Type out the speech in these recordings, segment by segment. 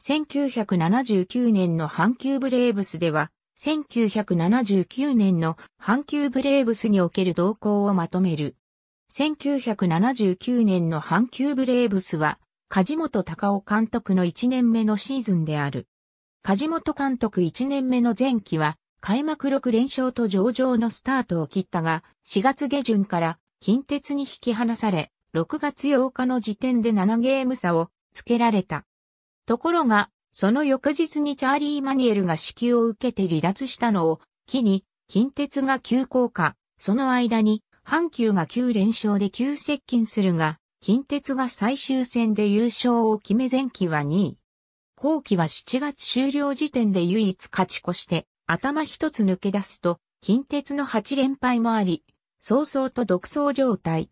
1979年の阪急ブレーブスでは、1979年の阪急ブレーブスにおける動向をまとめる。1979年の阪急ブレーブスは、梶本隆夫監督の1年目のシーズンである。梶本監督1年目の前期は、開幕6連勝と上々のスタートを切ったが、4月下旬から近鉄に引き離され、6月8日の時点で7ゲーム差をつけられた。ところが、その翌日にチャーリー・マニエルが支給を受けて離脱したのを、機に、近鉄が急降下、その間に、阪急が9連勝で急接近するが、近鉄が最終戦で優勝を決め前期は2位。後期は7月終了時点で唯一勝ち越して、頭一つ抜け出すと、近鉄の8連敗もあり、早々と独走状態。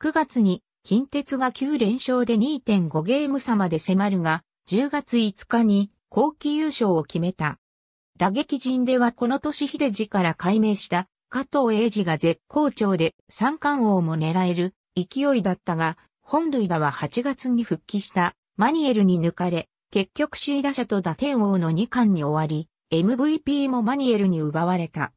9月に、近鉄が9連勝で2.5ゲーム差まで迫るが、10月5日に後期優勝を決めた。打撃陣ではこの年秀治から改名した加藤英治が絶好調で三冠王も狙える勢いだったが、本塁打は8月に復帰したマニエルに抜かれ、結局首位打者と打点王の2冠に終わり、MVP もマニエルに奪われた。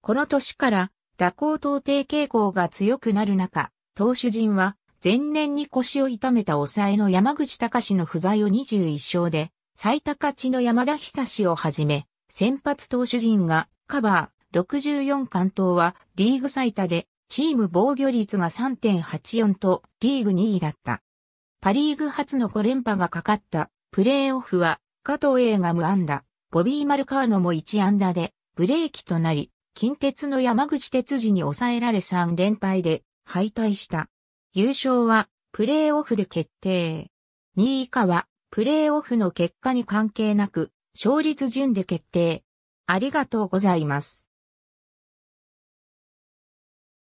この年から、打高投低傾向が強くなる中、投手陣は前年に腰を痛めた抑えの山口隆の不在を21勝で、最多勝ちの山田久志をはじめ、先発投手陣がカバー64関東はリーグ最多で、チーム防御率が3.84とリーグ2位だった。パリーグ初の5連覇がかかったプレーオフは加藤英が無安打、ボビー・マルカーノも1安打でブレーキとなり、近鉄の山口哲次に抑えられ3連敗で敗退した。優勝はプレーオフで決定。2位以下はプレーオフの結果に関係なく勝率順で決定。ありがとうございます。